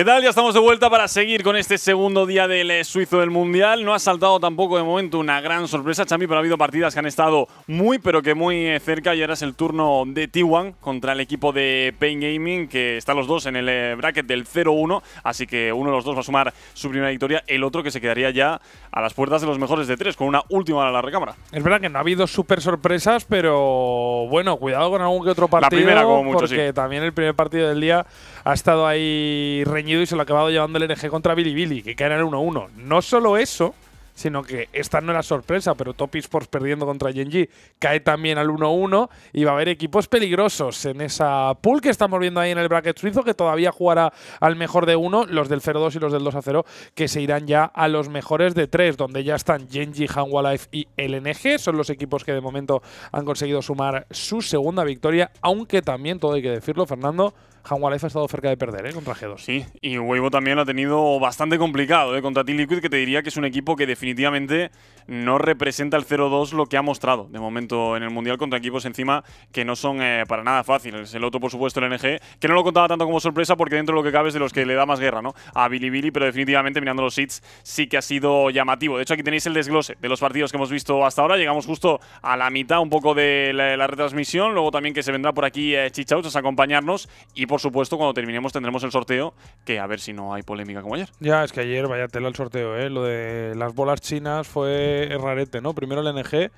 ¿Qué tal? Ya estamos de vuelta para seguir con este segundo día del eh, suizo del Mundial. No ha saltado tampoco de momento una gran sorpresa, Chami, pero ha habido partidas que han estado muy, pero que muy eh, cerca. Y ahora es el turno de T1 contra el equipo de Pain Gaming, que están los dos en el eh, bracket del 0-1. Así que uno de los dos va a sumar su primera victoria, el otro que se quedaría ya a las puertas de los mejores de tres, con una última a la recámara. Es verdad que no ha habido súper sorpresas, pero bueno, cuidado con algún que otro partido. primera, como Porque también el primer partido del día ha estado ahí reñido y se lo ha acabado llevando el NG contra Billy que caen en el 1-1. No solo eso sino que esta no era sorpresa, pero Top Esports perdiendo contra Genji cae también al 1-1 y va a haber equipos peligrosos en esa pool que estamos viendo ahí en el bracket suizo, que todavía jugará al mejor de uno, los del 0-2 y los del 2-0, que se irán ya a los mejores de tres, donde ya están Genji, Hanwha y LNG, son los equipos que de momento han conseguido sumar su segunda victoria, aunque también, todo hay que decirlo, Fernando, Life ha estado cerca de perder ¿eh? contra G2. Sí, y Weibo también lo ha tenido bastante complicado ¿eh? contra Team Liquid, que te diría que es un equipo que definitivamente no representa el 0-2 lo que ha mostrado de momento en el Mundial contra equipos encima que no son eh, para nada fáciles. El otro, por supuesto, el NG, que no lo contaba tanto como sorpresa porque dentro de lo que cabe es de los que le da más guerra ¿no? a Bilibili, pero definitivamente mirando los hits sí que ha sido llamativo. De hecho, aquí tenéis el desglose de los partidos que hemos visto hasta ahora. Llegamos justo a la mitad un poco de la, retransmisión, luego también que se vendrá por aquí eh, Chichauchas a acompañarnos y por supuesto, cuando terminemos tendremos el sorteo, que a ver si no hay polémica como ayer. Ya, es que ayer vaya tela el sorteo, ¿eh? Lo de las bolas chinas fue rarete, ¿no? Primero el NG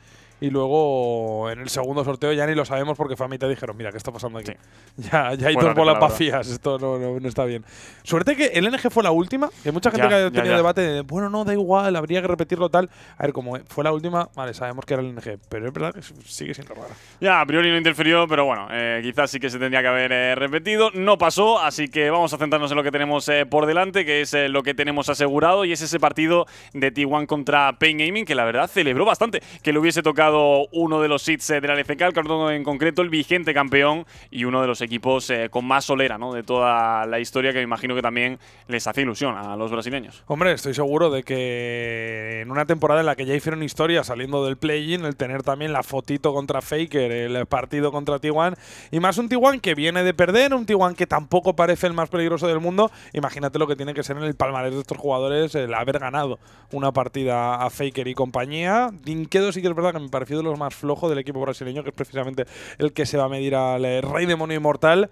y luego en el segundo sorteo ya ni lo sabemos porque fue a mitad dijeron, mira, ¿qué está pasando aquí? Ya, ya hay dos bolas vacías, esto no, no, está bien. Suerte que el NG fue la última, que mucha gente que ha tenido debate de, bueno, no, da igual, habría que repetirlo tal. A ver, como fue la última, vale, sabemos que era el NG, pero es verdad que sigue siendo raro. Ya, a priori no interfirió, pero bueno, eh, quizás sí que se tendría que haber eh, repetido. No pasó, así que vamos a centrarnos en lo que tenemos eh, por delante, que es lo que tenemos asegurado, y es ese partido de T1 contra Pain Gaming, que la verdad celebró bastante que le hubiese tocado uno de los hits de la LFK, el en concreto, el vigente campeón y uno de los equipos eh, con más solera ¿no? de toda la historia que me imagino que también les hace ilusión a los brasileños. Hombre, estoy seguro de que en una temporada en la que ya hicieron historia saliendo del play-in, el tener también la fotito contra Faker, el partido contra T1 y más un T1 que viene de perder, un T1 que tampoco parece el más peligroso del mundo, imagínate lo que tiene que ser en el palmarés de estos jugadores el haber ganado una partida a Faker y compañía. Dinquedo sí que es verdad que me parece refiero de los más flojos del equipo brasileño, que es precisamente el que se va a medir al eh, Rey Demonio Inmortal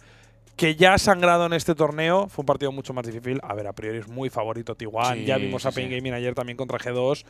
que ya ha sangrado en este torneo. Fue un partido mucho más difícil. A ver, a priori es muy favorito Tiguan. ya vimos a Gaming ayer también contra G2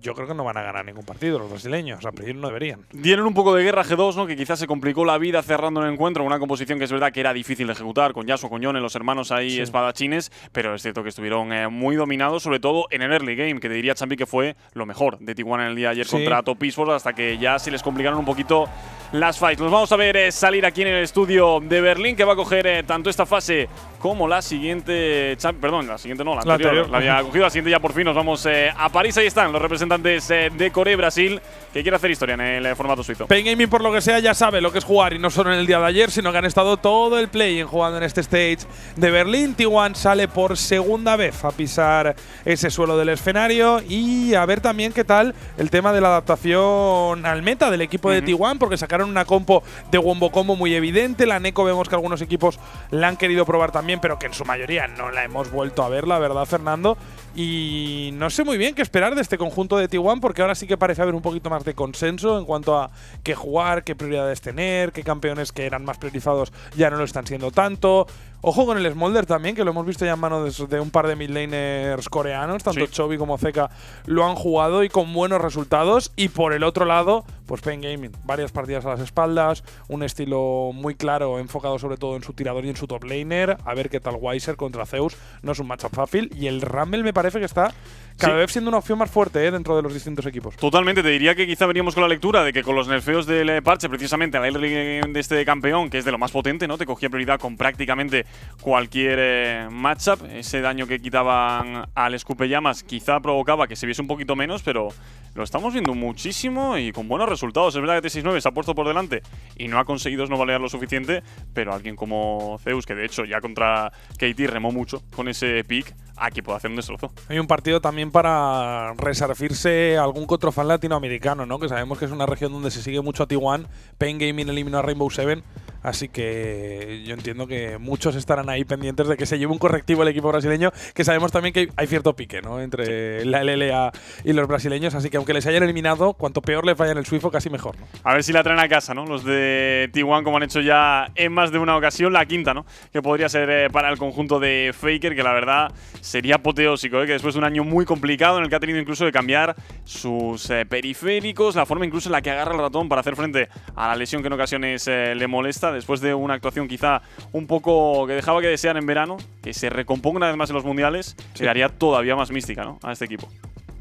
yo creo que no van a ganar ningún partido los brasileños, a pedir no deberían. Dieron un poco de guerra G2, ¿no? que quizás se complicó la vida cerrando el encuentro, una composición que es verdad que era difícil de ejecutar, con Yasuo, con Yone, los hermanos ahí espadachines, pero es cierto que estuvieron eh, muy dominados, sobre todo en el early game, que te diría Champi que fue lo mejor de Tijuana en el día de ayer contra contra Esports, hasta que ya se les complicaron un poquito las fights. Los vamos a ver eh, salir aquí en el estudio de Berlín, que va a coger eh, tanto esta fase como la siguiente, perdón, la siguiente no, la, anterior, la, la había cogido, la siguiente ya por fin nos vamos a París, ahí están los representantes eh, de Corea y Brasil, que quiere hacer historia en el eh, formato suizo. Pain Gaming, por lo que sea, ya sabe lo que es jugar, y no solo en el día de ayer, sino que han estado todo el play jugando en este stage de Berlín. T1 sale por segunda vez a pisar ese suelo del escenario y a ver también qué tal el tema de la adaptación al meta del equipo de T1, porque sacaron una compo de Wombo Combo muy evidente. La Neco vemos que algunos equipos la han querido probar también, pero que en su mayoría no la hemos vuelto a ver, la verdad, Fernando. Y no sé muy bien qué esperar de este conjunto de t porque ahora sí que parece haber un poquito más de consenso en cuanto a qué jugar, qué prioridades tener, qué campeones que eran más priorizados ya no lo están siendo tanto. Ojo con el Smolder también, que lo hemos visto ya en manos de, un par de midlaners coreanos, tanto Chovy Chobi como Zeka lo han jugado y con buenos resultados. Y por el otro lado, pues Pen Gaming, varias partidas a las espaldas, un estilo muy claro, enfocado sobre todo en su tirador y en su top laner. A ver qué tal Weiser contra Zeus, no es un matchup fácil. Y el Rumble me parece que está cada siendo una opción más fuerte ¿eh? dentro de los distintos equipos. Totalmente, te diría que quizá veníamos con la lectura de que con los nerfeos del parche, precisamente a la de este campeón, que es de lo más potente, ¿no? Te cogía prioridad con prácticamente cualquier eh, matchup. Ese daño que quitaban al escupe llamas quizá provocaba que se viese un poquito menos, pero lo estamos viendo muchísimo y con buenos resultados. Es verdad que T69 se ha puesto por delante y no ha conseguido no balear lo suficiente, pero alguien como Zeus, que de hecho ya contra KT remó mucho con ese pick, aquí puede hacer un destrozo. Hay un partido también para resarcirse algún otro fan latinoamericano, ¿no? Que sabemos que es una región donde se sigue mucho a Tijuana. Peng Pain Gaming eliminó a Rainbow Seven, así que yo entiendo que muchos estarán ahí pendientes de que se lleve un correctivo el equipo brasileño, que sabemos también que hay cierto pique, ¿no? Entre la LLA y los brasileños, así que aunque les hayan eliminado, cuanto peor les vaya en el Suifo, casi mejor, A ver si la traen a casa, ¿no? Los de t como han hecho ya en más de una ocasión, la quinta, ¿no? Que podría ser eh, para el conjunto de Faker, que la verdad sería apoteósico, ¿eh? Que después de un año muy complicado complicado en el que ha tenido incluso de cambiar sus eh, periféricos, la forma incluso en la que agarra el ratón para hacer frente a la lesión que en ocasiones eh, le molesta, después de una actuación quizá un poco que dejaba que desear en verano, que se recomponga además en los mundiales, sí. le todavía más mística ¿no? a este equipo.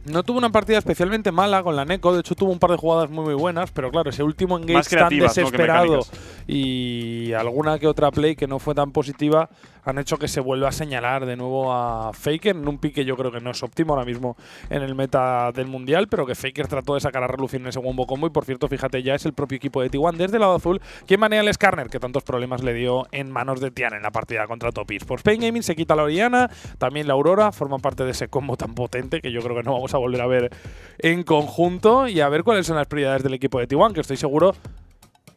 No tuvo una partida especialmente mala con la NECO. de hecho tuvo un par de jugadas muy muy buenas, pero claro, ese último engage tan desesperado y alguna que otra play que no fue tan positiva, han hecho que se vuelva a señalar de nuevo a Faker en un pique yo creo que no es óptimo ahora mismo en el meta del mundial, pero que Faker trató de sacar a relucir en ese wombo combo y por cierto, fíjate, ya es el propio equipo de t desde el lado azul quien maneja el Skarner que tantos problemas le dio en manos de Tian en la partida contra Topis. Por Spain Gaming se quita la Oriana, también la Aurora, forma parte de ese combo tan potente que yo creo que no vamos a volver a ver en conjunto y a ver cuáles son las prioridades del equipo de t que estoy seguro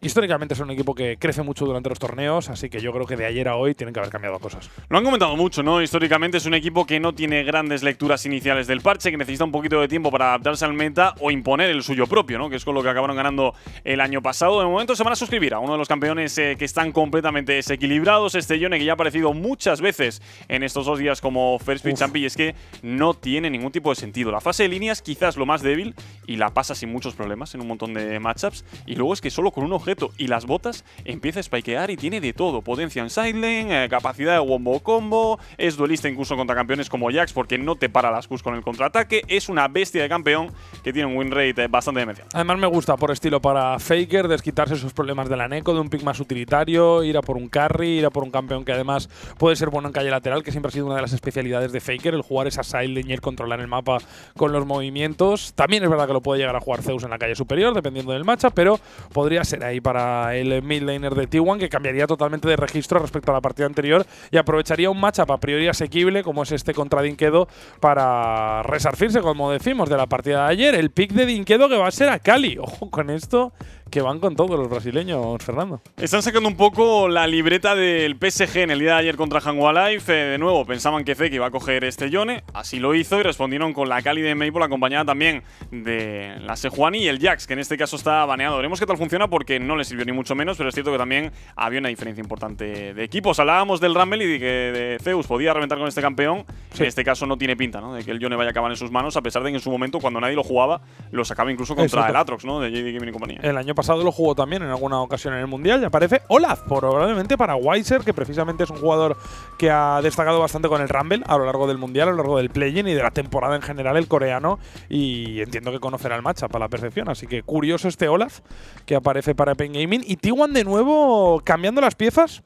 históricamente es un equipo que crece mucho durante los torneos, así que yo creo que de ayer a hoy tienen que haber cambiado cosas. Lo han comentado mucho, ¿no? Históricamente es un equipo que no tiene grandes lecturas iniciales del parche, que necesita un poquito de tiempo para adaptarse al meta o imponer el suyo propio, ¿no? Que es con lo que acabaron ganando el año pasado. De momento se van a suscribir a uno de los campeones eh, que están completamente desequilibrados, este Yone que ya ha aparecido muchas veces en estos dos días como First Pitch Champion, y es que no tiene ningún tipo de sentido. La fase de líneas quizás lo más débil y la pasa sin muchos problemas en un montón de matchups, y luego es que solo con un objeto y las botas, empieza a spikear y tiene de todo. Potencia en sideline, eh, capacidad de wombo combo, es duelista incluso contra campeones como Jax porque no te para las Qs con el contraataque. Es una bestia de campeón que tiene un win rate eh, bastante demencial. Además me gusta por estilo para Faker, desquitarse esos problemas de la Neko, de un pick más utilitario, ir a por un carry, ir a por un campeón que además puede ser bueno en calle lateral, que siempre ha sido una de las especialidades de Faker, el jugar esa sideline y el controlar el mapa con los movimientos. También es verdad que lo puede llegar a jugar Zeus en la calle superior, dependiendo del matchup, pero podría ser ahí para el midlaner de T1, que cambiaría totalmente de registro respecto a la partida anterior y aprovecharía un matchup a priori asequible, como es este contra Dinquedo, para resarcirse, como decimos, de la partida de ayer. El pick de Dinquedo que va a ser a Cali. Ojo con esto, que van con todo los brasileños, Fernando. Están sacando un poco la libreta del PSG en el día de ayer contra Hangua Life. Eh, de nuevo, pensaban que Zeki iba a coger este Yone, así lo hizo y respondieron con la Cali de Maple, acompañada también de la Sejuani y el Jax, que en este caso está baneado. Veremos qué tal funciona porque no le sirvió ni mucho menos, pero es cierto que también había una diferencia importante de equipos. Hablábamos del Rumble y de que de Zeus podía reventar con este campeón. En este caso no tiene pinta, De que el Yone vaya a acabar en sus manos, a pesar de que en su momento, cuando nadie lo jugaba, lo sacaba incluso contra el Atrox, ¿no? De JD Gaming y compañía. El año pasado lo jugó también en alguna ocasión en el Mundial y aparece Olaf, probablemente para Weiser, que precisamente es un jugador que ha destacado bastante con el Rumble a lo largo del Mundial, a lo largo del play-in y de la temporada en general, el coreano, y entiendo que conocerá el matchup a la percepción. así que curioso este Olaf que aparece para Peng Gaming y t de nuevo cambiando las piezas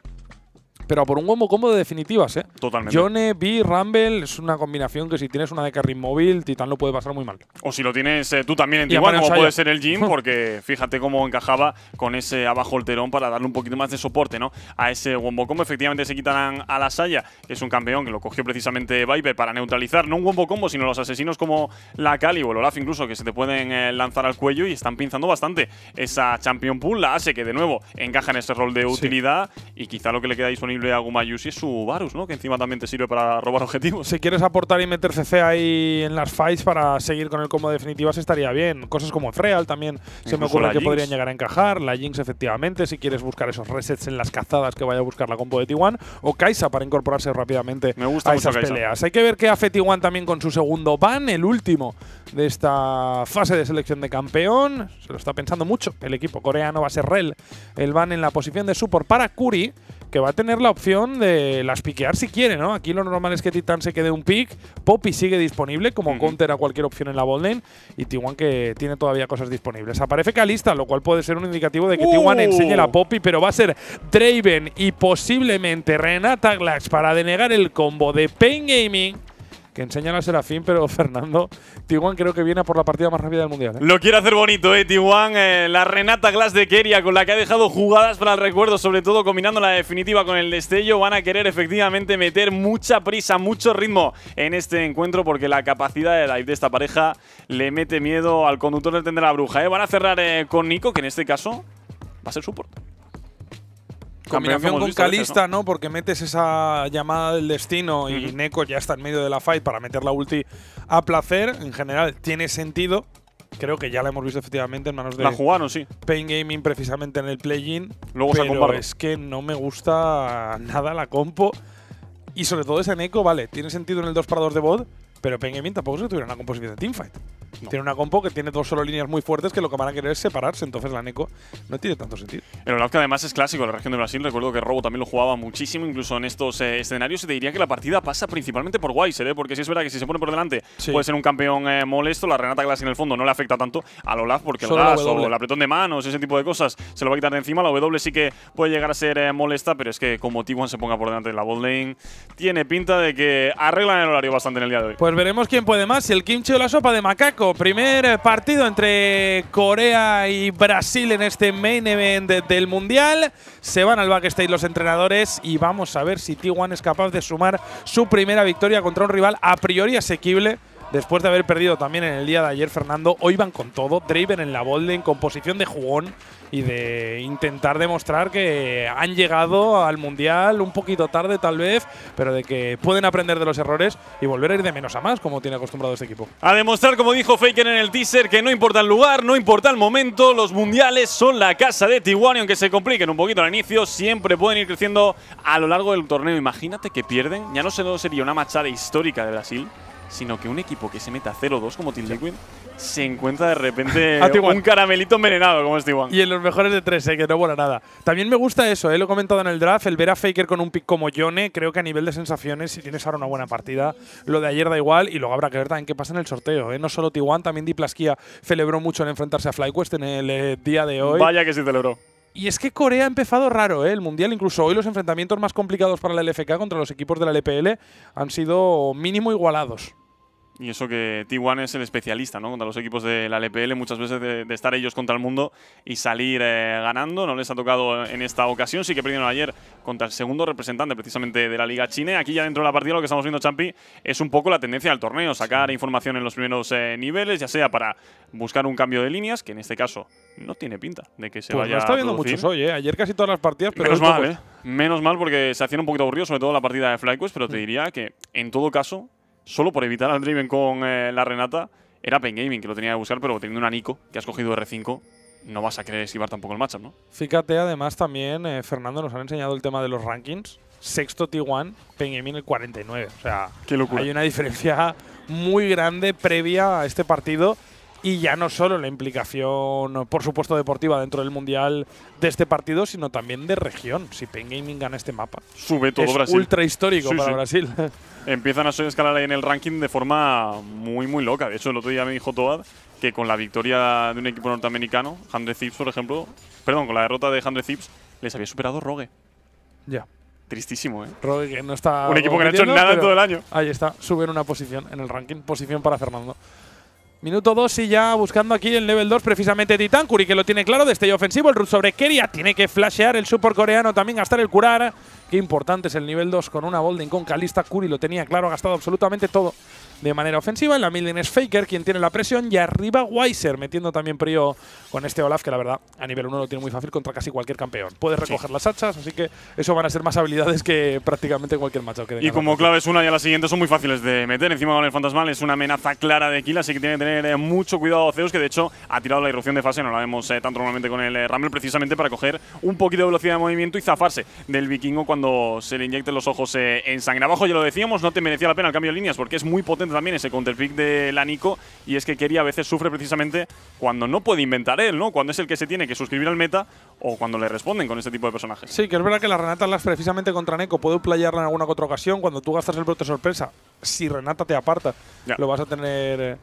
pero por un combo combo de definitivas, ¿eh? Totalmente. Yone, B, Rumble, es una combinación que si tienes una de carry móvil, Titan lo puede pasar muy mal. O si lo tienes eh, tú también en como puede ser el Jim, porque fíjate cómo encajaba con ese abajo el telón para darle un poquito más de soporte, ¿no? A ese Wombo Combo. Efectivamente se quitarán a la Saya, es un campeón que lo cogió precisamente Viper para neutralizar, no un Wombo Combo, sino los asesinos como la Cali o el Olaf incluso, que se te pueden eh, lanzar al cuello y están pinzando bastante esa Champion Pool. La hace que de nuevo encaja en ese rol de utilidad y quizá lo que le queda disponible disponible y es su Varus, ¿no? Que encima también te sirve para robar objetivos. Si quieres aportar y meter CC ahí en las fights para seguir con el combo definitivo, definitivas estaría bien. Cosas como Freal también se me ocurre que podrían llegar a encajar. La Jinx, efectivamente, si quieres buscar esos resets en las cazadas que vaya a buscar la combo de t O Kaisa para incorporarse rápidamente me a esas peleas. Hay que ver qué hace t también con su segundo ban, el último de esta fase de selección de campeón. Se lo está pensando mucho el equipo coreano. Va a ser Rel el ban en la posición de support para Kuri que va a tener la opción de las piquear si quiere, ¿no? Aquí lo normal es que Titan se quede un pick, Poppy sigue disponible como counter a cualquier opción en la Bolden. y t que tiene todavía cosas disponibles. Aparece calista, lo cual puede ser un indicativo de que T1 uh. enseñe la Poppy, pero va a ser Draven y posiblemente Renata Glax para denegar el combo de Pain Gaming que enseñan a Serafín, pero Fernando, Tiguan creo que viene por la partida más rápida del Mundial. ¿eh? Lo quiere hacer bonito, eh, Tiguan. Eh, la Renata Glass de Keria, con la que ha dejado jugadas para el recuerdo, sobre todo combinando la definitiva con el destello, van a querer efectivamente meter mucha prisa, mucho ritmo en este encuentro, porque la capacidad de de esta pareja le mete miedo al conductor del tender la bruja. ¿eh? Van a cerrar eh, con Nico, que en este caso va a ser soporte. Combinación con Calista, ¿no? Porque metes esa llamada del destino y Neko ya está en medio de la fight para meter la ulti a placer. En general, tiene sentido. Creo que ya la hemos visto efectivamente en manos de. La jugaron, sí. Pain Gaming, precisamente en el play-in. Luego pero Es que no me gusta nada la compo. Y sobre todo ese Neko, vale, tiene sentido en el 2 para 2 de bot. Pero Pain Gaming tampoco se tuviera una composición de teamfight. Tiene una compo que tiene dos solo líneas muy fuertes que lo que van a querer es separarse, entonces la Neco no tiene tanto sentido. El Olaf que además es clásico en la región de Brasil, recuerdo que Robo también lo jugaba muchísimo, incluso en estos eh, escenarios, se te diría que la partida pasa principalmente por Weiser, ¿eh? porque si es verdad que si se pone por delante puede ser un campeón eh, molesto, la Renata Glass en el fondo no le afecta tanto al Olaf porque el o el apretón de manos, ese tipo de cosas, se lo va a quitar de encima, la W sí que puede llegar a ser eh, molesta, pero es que como t se ponga por delante de la bot lane, tiene pinta de que arreglan el horario bastante en el día de hoy. Pues veremos quién puede más, el kimchi de la sopa de macaco. Primer partido entre Corea y Brasil en este main event del Mundial. Se van al backstage los entrenadores y vamos a ver si T1 es capaz de sumar su primera victoria contra un rival a priori asequible Después de haber perdido también en el día de ayer, Fernando, hoy van con todo. Draven en la bolde, en composición de jugón y de intentar demostrar que han llegado al Mundial un poquito tarde tal vez, pero de que pueden aprender de los errores y volver a ir de menos a más, como tiene acostumbrado este equipo. A demostrar, como dijo Faker en el teaser, que no importa el lugar, no importa el momento, los Mundiales son la casa de Tijuana, aunque se compliquen un poquito al inicio, siempre pueden ir creciendo a lo largo del torneo. Imagínate que pierden, ya no sé dónde sería una machada histórica de Brasil sino que un equipo que se meta 0-2 como Team Liquid se encuentra de repente un caramelito envenenado como Steve Y en los mejores de tres, ¿eh? que no vuela nada. También me gusta eso, eh, lo he comentado en el draft, el ver a Faker con un pick como Yone, creo que a nivel de sensaciones, si tienes ahora una buena partida, lo de ayer da igual y luego habrá que ver también qué pasa en el sorteo. Eh. No solo T1, también Diplasquia celebró mucho En enfrentarse a FlyQuest en el eh, día de hoy. Vaya que sí celebró. Y es que Corea ha empezado raro ¿eh? el Mundial. Incluso hoy los enfrentamientos más complicados para la LFK contra los equipos de la LPL han sido mínimo igualados. Y eso que T1 es el especialista, ¿no? Contra los equipos de la LPL, muchas veces de, estar ellos contra el mundo y salir eh, ganando. No les ha tocado en esta ocasión. Sí que perdieron ayer contra el segundo representante precisamente de la Liga China. Aquí ya dentro de la partida lo que estamos viendo, Champi, es un poco la tendencia del torneo. Sacar información en los primeros eh, niveles, ya sea para buscar un cambio de líneas, que en este caso no tiene pinta de que se pues vaya no está viendo muchos hoy, ¿eh? Ayer casi todas las partidas, pero... Menos mal, ¿eh? Menos mal porque se hacía un poquito aburrido, sobre todo la partida de FlyQuest, pero te diría que en todo caso solo por evitar al Driven con eh, la Renata, era Pengaming que lo tenía que buscar, pero teniendo un Anico que ha escogido R5, no vas a querer esquivar tampoco el matchup, ¿no? Fíjate, además, también, eh, Fernando, nos han enseñado el tema de los rankings. Sexto T1, Pengaming Gaming el 49. O sea, Qué locura. hay una diferencia muy grande previa a este partido y ya no solo la implicación, por supuesto, deportiva dentro del Mundial de este partido, sino también de región, si Pain Gaming gana este mapa. Sube todo Brasil. ultra histórico para Brasil. Empiezan a escalar ahí en el ranking de forma muy, muy loca. De hecho, el otro día me dijo Toad que con la victoria de un equipo norteamericano, Handre Zips, por ejemplo, perdón, con la derrota de Handre Zips, les había superado Rogue. Ya. Tristísimo, ¿eh? Rogue que no está. Un equipo que no ha hecho nada en todo el año. Ahí está, sube en una posición en el ranking, posición para Fernando. Minuto 2 y ya buscando aquí el level 2 precisamente Titán. curi que lo tiene claro, destello ofensivo. El root sobre Keria tiene que flashear el support coreano también, gastar el curar. Qué importante es el nivel 2 con una Bolding con Calista. Kuri lo tenía claro, ha gastado absolutamente todo de manera ofensiva. En la midlane es Faker quien tiene la presión y arriba Weiser metiendo también Prio con este Olaf que la verdad a nivel 1 lo tiene muy fácil contra casi cualquier campeón. Puedes recoger las hachas, así que eso van a ser más habilidades que prácticamente cualquier macho que Y como clave es una y a la siguiente son muy fáciles de meter. Encima con el fantasmal es una amenaza clara de kill, así que tiene que tener eh, mucho cuidado Zeus que de hecho ha tirado la irrupción de fase, no la vemos eh, tanto normalmente con el eh, Rumble precisamente para coger un poquito de velocidad de movimiento y zafarse del vikingo cuando se le inyecten los ojos en sangre. Abajo ya lo decíamos, no te merecía la pena el cambio de líneas porque es muy potente también ese counterpick de Lanico y es que Kerry a veces sufre precisamente cuando no puede inventar él, ¿no? Cuando es el que se tiene que suscribir al meta o cuando le responden con este tipo de personajes. Sí, que es verdad que la Renata las precisamente contra Neko puede playarla en alguna otra ocasión cuando tú gastas el brote sorpresa. Si Renata te aparta, ya. lo vas a tener eh,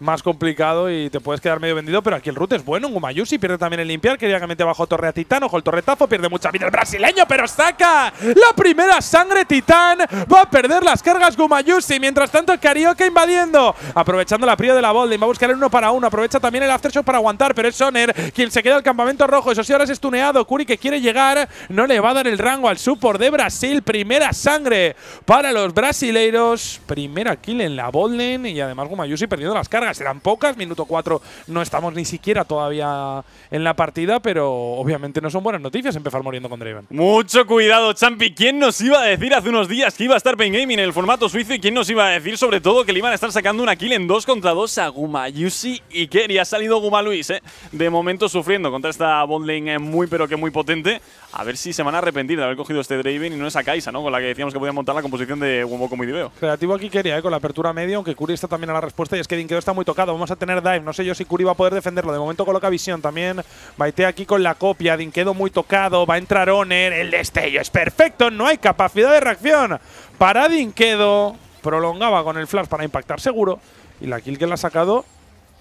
más complicado y te puedes quedar medio vendido, pero aquí el root es bueno, Gumayusi, pierde también el limpiar, quería que bajo Torre a Titán, ojo el torretazo pierde mucha vida el brasileño, pero saca la primera sangre Titán, va a perder las cargas Gumayusi, mientras tanto el Carioca invadiendo, aprovechando la prio de la Bolden va a buscar el uno para uno, aprovecha también el Aftershock para aguantar, pero es Soner quien se queda al campamento rojo, eso sí ahora es estuneado, Curi que quiere llegar, no le va a dar el rango al support de Brasil, primera sangre para los brasileiros, primera kill en la Bolden y además Gumayusi perdiendo las cargas serán pocas, minuto 4 no estamos ni siquiera todavía en la partida, pero obviamente no son buenas noticias empezar muriendo con Draven. Mucho cuidado, Champi, ¿quién nos iba a decir hace unos días que iba a estar Pain en el formato suizo y quién nos iba a decir sobre todo que le iban a estar sacando una kill en 2 contra 2 a Guma Yusi y Kerry? Ha salido Guma Luis, eh, de momento sufriendo contra esta botlane eh, muy pero que muy potente. A ver si se van a arrepentir de haber cogido este Draven y no esa Kaisa, ¿no? Con la que decíamos que podía montar la composición de Wombo como Creativo aquí quería, ¿eh? con la apertura medio, aunque Curi está también a la respuesta y es que Dinkedo está muy tocado. Vamos a tener dive, no sé yo si Curi va a poder defenderlo. De momento coloca visión también. Baitea aquí con la copia, Dinkedo muy tocado, va a entrar Oner, el destello es perfecto, no hay capacidad de reacción para Dinkedo. Prolongaba con el flash para impactar seguro y la kill que le ha sacado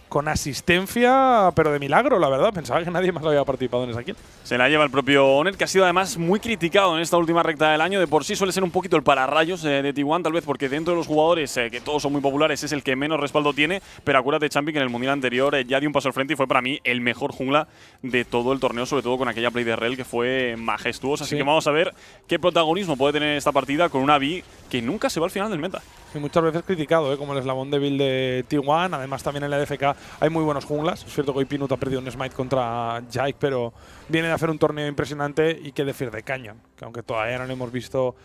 con asistencia, pero de milagro, la verdad. Pensaba que nadie más lo había participado en esa kill. Se la lleva el propio Onet, que ha sido además muy criticado en esta última recta del año. De por sí suele ser un poquito el pararrayos eh, de t tal vez porque dentro de los jugadores, eh, que todos son muy populares, es el que menos respaldo tiene. Pero acuérdate, Champi, que en el Mundial anterior eh, ya dio un paso al frente y fue para mí el mejor jungla de todo el torneo, sobre todo con aquella play de Rel que fue majestuosa. Así que vamos a ver qué protagonismo puede tener esta partida con una Vi que nunca se va al final del meta. Y muchas veces criticado, como el eslabón débil de t además también en la DFK hay muy buenos junglas. Es cierto que hoy Pinut ha perdido un Smite contra Jake, pero viene de hacer un torneo impresionante y qué decir de Canyon, que aunque todavía no lo hemos visto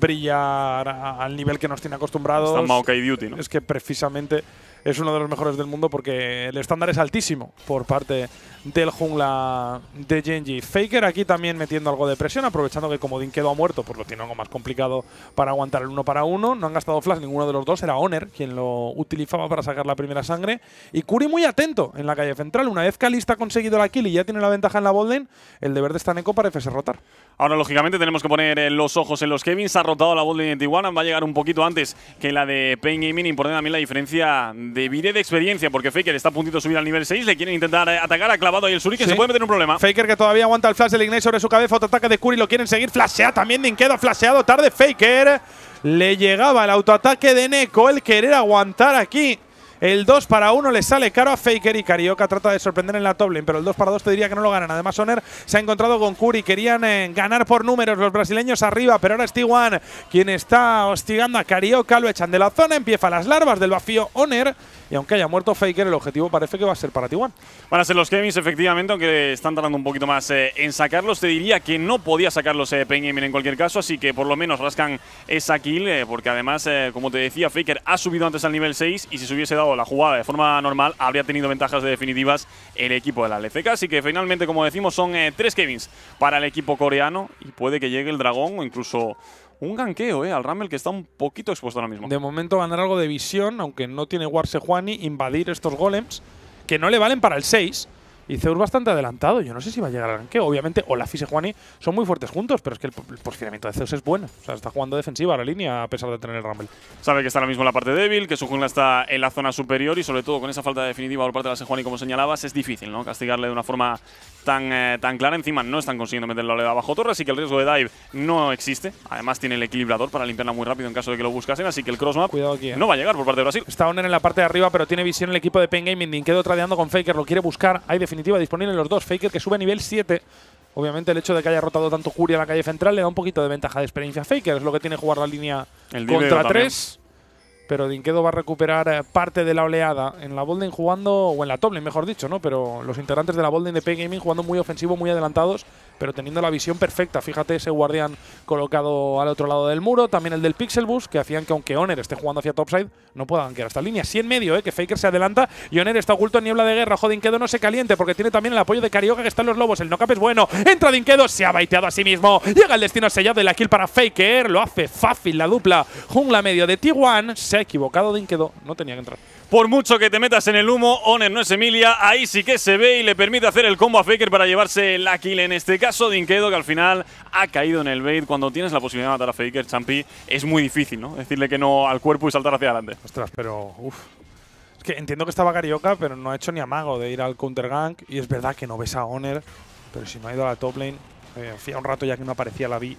brillar al nivel que nos tiene acostumbrados. Está Maokai Duty, Es que precisamente es uno de los mejores del mundo porque el estándar es altísimo por parte del jungla de Genji. Faker aquí también metiendo algo de presión, aprovechando que como Din quedó muerto, pues lo tiene algo más complicado para aguantar el uno para uno. No han gastado flash ninguno de los dos, era Honor quien lo utilizaba para sacar la primera sangre. Y Curi muy atento en la calle central. Una vez que ha conseguido la kill y ya tiene la ventaja en la Bolden el deber de Staneco parece ser rotar. Ahora, lógicamente, tenemos que poner eh, los ojos en los Kevins. Ha rotado la bola de Tijuana. Va a llegar un poquito antes que la de Pain Gaming. Importante también la diferencia de vida y de experiencia, porque Faker está a puntito de subir al nivel 6. Le quieren intentar eh, atacar. a clavado y el Suri, que se puede meter un problema. Faker que todavía aguanta el flash del Ignite sobre su cabeza. Otro ataque de Curry. Lo quieren seguir. Flashea también. Dinkedo, queda flasheado tarde. Faker. Le llegaba el autoataque de Neko. El querer aguantar aquí. El 2 para 1 le sale caro a Faker y Carioca trata de sorprender en la top pero el 2 para 2 te diría que no lo ganan. Además, Oner se ha encontrado con Curi. Querían eh, ganar por números los brasileños arriba, pero ahora es T1 quien está hostigando a Carioca. Lo echan de la zona, empieza las larvas del vacío Oner. Y aunque haya muerto Faker, el objetivo parece que va a ser para Tiguan. Van a ser los gamings, efectivamente, aunque están tardando un poquito más eh, en sacarlos. Te diría que no podía sacarlos eh, Pain en cualquier caso, así que por lo menos rascan esa kill, eh, porque además, como te decía, Faker ha subido antes al nivel 6 y si se hubiese dado la jugada de forma normal, habría tenido ventajas definitivas el equipo de la LCK. Así que finalmente, como decimos, son eh, tres Kevins para el equipo coreano y puede que llegue el dragón o incluso un ganqueo eh, al Ramel que está un poquito expuesto ahora mismo. De momento ganar algo de visión, aunque no tiene Warse Juani, invadir estos golems que no le valen para el 6 y Zeus bastante adelantado. Yo no sé si va a llegar al ranqueo. Obviamente, Olaf y Sejuani son muy fuertes juntos, pero es que el, posicionamiento de Zeus es bueno. sea, está jugando defensiva a la línea a pesar de tener el Rumble. Sabe que está ahora mismo en la parte débil, que su jungla está en la zona superior y sobre todo con esa falta de definitiva por parte de la Sejuani, como señalabas, es difícil, ¿no? Castigarle de una forma tan, eh, tan clara. Encima no están consiguiendo oleada bajo torre, así que el riesgo de dive no existe. Además, tiene el equilibrador para limpiarla muy rápido en caso de que lo buscasen, así que el crossmap map eh. no va a llegar por parte de Brasil. Está Oner en la parte de arriba, pero tiene visión el equipo de pen Gaming. Quedó tradeando con Faker, lo quiere buscar. Hay definitiva disponible en los dos. Faker que sube a nivel 7. Obviamente el hecho de que haya rotado tanto Curia en la calle central le da un poquito de ventaja de experiencia a Faker. Es lo que tiene jugar la línea contra 3. Pero Dinquedo va a recuperar eh, parte de la oleada en la Bolden jugando, o en la top mejor dicho, ¿no? Pero los integrantes de la Bolden de Pay gaming jugando muy ofensivo, muy adelantados pero teniendo la visión perfecta. Fíjate ese guardián colocado al otro lado del muro, también el del Pixel Bus, que hacían que aunque Oner esté jugando hacia topside, no pueda banquear esta línea. Sí en medio, eh, que Faker se adelanta y Oner está oculto en niebla de guerra. Joder, Dinquedo no se caliente porque tiene también el apoyo de Carioca que está en los lobos. El no es bueno. Entra Dinquedo, se ha baiteado a sí mismo. Llega el destino sellado de la kill para Faker. Lo hace fácil la dupla. Jungla medio de T1. Se ha equivocado Dinquedo, no tenía que entrar. Por mucho que te metas en el humo, Honor no es Emilia. Ahí sí que se ve y le permite hacer el combo a Faker para llevarse la kill. En este caso, Dinkedo, que al final ha caído en el bait. Cuando tienes la posibilidad de matar a Faker, Champi, es muy difícil, ¿no? Decirle que no al cuerpo y saltar hacia adelante. Ostras, pero. Uf. Es que entiendo que estaba Carioca, pero no ha hecho ni amago de ir al counter gank. Y es verdad que no ves a Honor, pero si no ha ido a la top lane. Eh, hacía un rato ya que no aparecía la B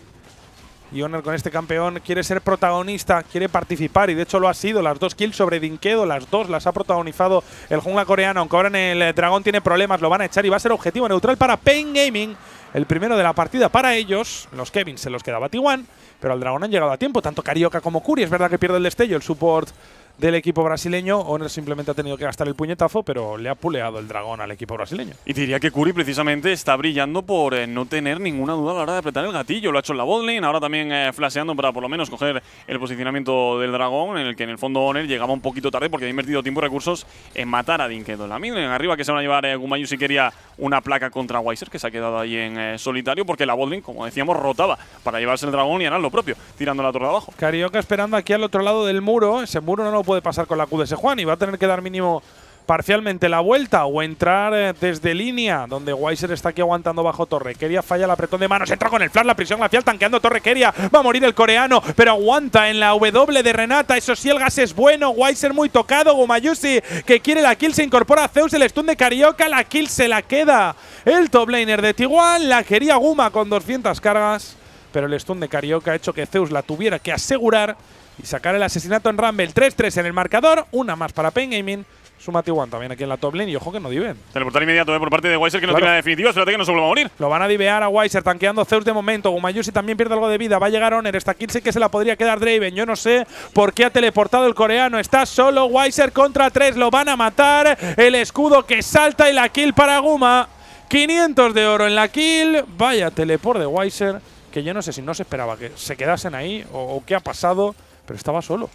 y Honor con este campeón quiere ser protagonista, quiere participar y de hecho lo ha sido. Las dos kills sobre Dinkedo, las dos las ha protagonizado el jungla coreano. Aunque ahora en el eh, dragón tiene problemas, lo van a echar y va a ser objetivo neutral para Pain Gaming. El primero de la partida para ellos, los Kevin se los quedaba Tiwan, pero al dragón han llegado a tiempo, tanto Carioca como Curi. Es verdad que pierde el destello, el support del equipo brasileño. Oner simplemente ha tenido que gastar el puñetazo, pero le ha puleado el dragón al equipo brasileño. Y diría que Curry precisamente está brillando por eh, no tener ninguna duda a la hora de apretar el gatillo. Lo ha hecho en la botlane, ahora también eh, flasheando para por lo menos coger el posicionamiento del dragón, en el que en el fondo Oner llegaba un poquito tarde porque ha invertido tiempo y recursos en matar a Dinkedo. La en arriba que se van a llevar eh, Gumayu si quería una placa contra Weiser, que se ha quedado ahí en eh, solitario, porque la botlane, como decíamos, rotaba para llevarse el dragón y hará lo propio, tirando la torre abajo. Carioca esperando aquí al otro lado del muro, ese muro no puede pasar con la ese Juan y va a tener que dar mínimo parcialmente la vuelta o entrar eh, desde línea, donde Weiser está aquí aguantando bajo Torre. falla el apretón de manos, entra con el flash, la prisión fiel tanqueando Torre Va a morir el coreano, pero aguanta en la W de Renata. Eso sí, el gas es bueno. Weiser muy tocado. Gumayusi que quiere la kill, se incorpora a Zeus, el stun de Carioca. La kill se la queda el top laner de Tiguan. La quería Guma con 200 cargas, pero el stun de Carioca ha hecho que Zeus la tuviera que asegurar y sacar el asesinato en Rumble. 3-3 en el marcador, una más para Pain Gaming. Suma también aquí en la top lane y ojo que no diven. Teleportar inmediato eh, por parte de Weiser que no tiene la definitiva, que no se vuelva a morir. Lo van a divear a Weiser, tanqueando Zeus de momento. Gumayusi también pierde algo de vida, va a llegar Oner, kill sí que se la podría quedar Draven. Yo no sé por qué ha teleportado el coreano, está solo Weiser contra 3, lo van a matar. El escudo que salta y la kill para Guma. 500 de oro en la kill, vaya teleport de Weiser que yo no sé si no se esperaba que se quedasen ahí o qué ha pasado estaba solo.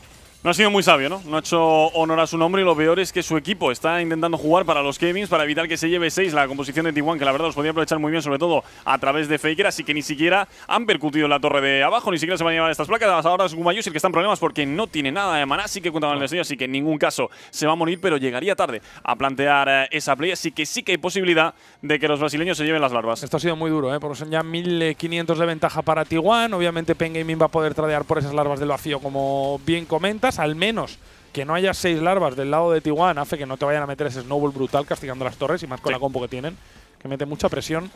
No ha sido muy sabio, ¿no? No ha hecho honor a su nombre y lo peor es que su equipo está intentando jugar para los Kevins para evitar que se lleve 6 la composición de t que la verdad los podía aprovechar muy bien, sobre todo a través de Faker, así que ni siquiera han percutido la torre de abajo, ni siquiera se van a llevar estas placas. Ahora es Gumayus que está en problemas porque no tiene nada de maná, sí que contaban el deseo, así que en ningún caso se va a morir, pero llegaría tarde a plantear eh, esa play, así que sí que hay posibilidad de que los brasileños se lleven las larvas. Esto ha sido muy duro, ¿eh? Por son ya 1500 de ventaja para t obviamente obviamente Pengaming va a poder tradear por esas larvas del vacío, como bien comenta al menos que no haya seis larvas del lado de Tijuana hace que no te vayan a meter ese snowball brutal castigando las torres y más con la compo que tienen, que mete mucha presión.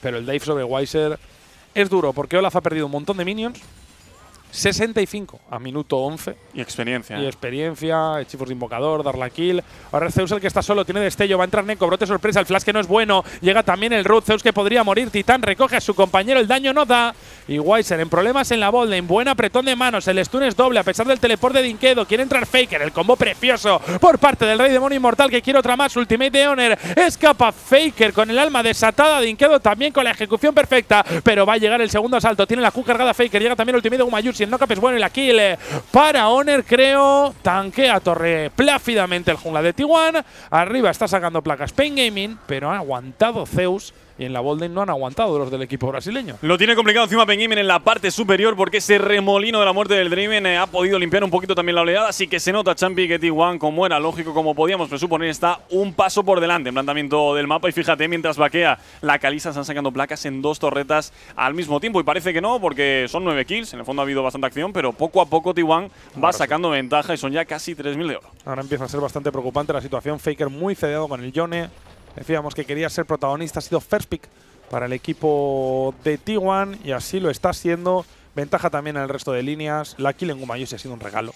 Pero el Dave sobre Weiser es duro porque Olaf ha perdido un montón de minions 65 a minuto 11. Y experiencia. Y ¿eh? experiencia, hechizos de invocador, dar la kill. Ahora Zeus el que está solo, tiene destello, va a entrar Neko, brote sorpresa, el flash que no es bueno. Llega también el Root, Zeus que podría morir, Titán recoge a su compañero, el daño no da. Y Weiser en problemas en la en buen apretón de manos, el stun es doble a pesar del teleport de Dinkedo. Quiere entrar Faker, el combo precioso por parte del Rey Demonio Inmortal que quiere otra más, Ultimate de Honor. Escapa Faker con el alma desatada, Dinkedo también con la ejecución perfecta, pero va a llegar el segundo asalto. Tiene la Q cargada Faker, llega también Ultimate de mayor siendo capes bueno y la kill eh, para Honor, creo. Tanquea torre plácidamente el jungla de Tijuana. Arriba está sacando placas Pain Gaming, pero ha aguantado Zeus y en la Bolden no han aguantado los del equipo brasileño. Lo tiene complicado encima Benjamin en la parte superior porque ese remolino de la muerte del Driven eh, ha podido limpiar un poquito también la oleada, así que se nota Champi que t como era lógico, como podíamos presuponer, está un paso por delante en planteamiento del mapa y fíjate, mientras vaquea la caliza están sacando placas en dos torretas al mismo tiempo y parece que no porque son nueve kills, en el fondo ha habido bastante acción, pero poco a poco T1 va sacando ventaja y son ya casi 3.000 de oro. Ahora empieza a ser bastante preocupante la situación, Faker muy cedeado con el Yone, Decíamos que quería ser protagonista, ha sido first pick para el equipo de T1 y así lo está haciendo. Ventaja también en el resto de líneas. La kill en Gumayusi ha sido un regalo.